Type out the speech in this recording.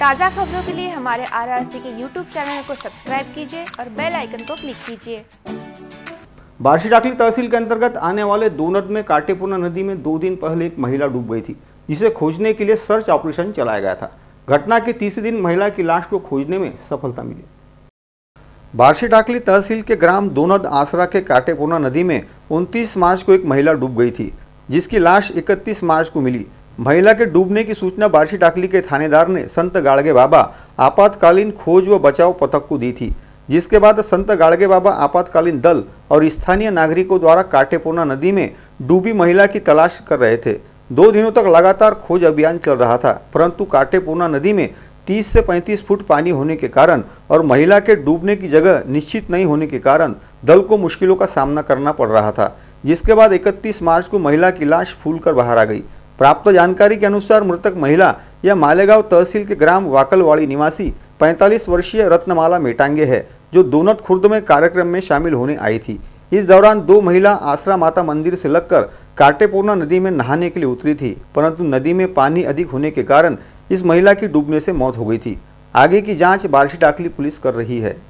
ताज़ा खबरों के लिए हमारे आर के यूट्यूब चैनल को सब्सक्राइब कीजिए और बेल आइकन को क्लिक कीजिए बारशी डाकली तहसील के अंतर्गत आने वाले दोनद में काटेपुना नदी में दो दिन पहले एक महिला डूब गई थी जिसे खोजने के लिए सर्च ऑपरेशन चलाया गया था घटना के तीसरे दिन महिला की लाश को खोजने में सफलता मिली बारशी डाकली तहसील के ग्राम दोनद आसरा के काटेपुना नदी में 29 मार्च को एक महिला डूब गई थी जिसकी लाश 31 मार्च को मिली महिला के डूबने की सूचना बारसी टाकली के थानेदार ने संत गाड़गे बाबा आपातकालीन खोज व बचाव पथक को दी थी जिसके बाद संत गाड़गे बाबा आपातकालीन दल और स्थानीय नागरिकों द्वारा काटेपोना नदी में डूबी महिला की तलाश कर रहे थे दो दिनों तक लगातार खोज अभियान चल रहा था परंतु काटेपोना नदी में 30 से 35 फुट पानी होने के कारण और महिला के डूबने की जगह निश्चित नहीं होने के कारण दल को मुश्किलों का सामना करना पड़ रहा था जिसके बाद 31 मार्च को महिला की लाश फूल कर बाहर आ गई प्राप्त जानकारी के अनुसार मृतक महिला यह मालेगांव तहसील के ग्राम वाकलवाड़ी निवासी 45 वर्षीय रत्नमाला मेटांगे है जो दोनत खुर्द में कार्यक्रम में शामिल होने आई थी इस दौरान दो महिला आसरा माता मंदिर से लगकर काटेपूर्णा नदी में नहाने के लिए उतरी थी परंतु नदी में पानी अधिक होने के कारण इस महिला की डूबने से मौत हो गई थी आगे की जांच बारशी टाकली पुलिस कर रही है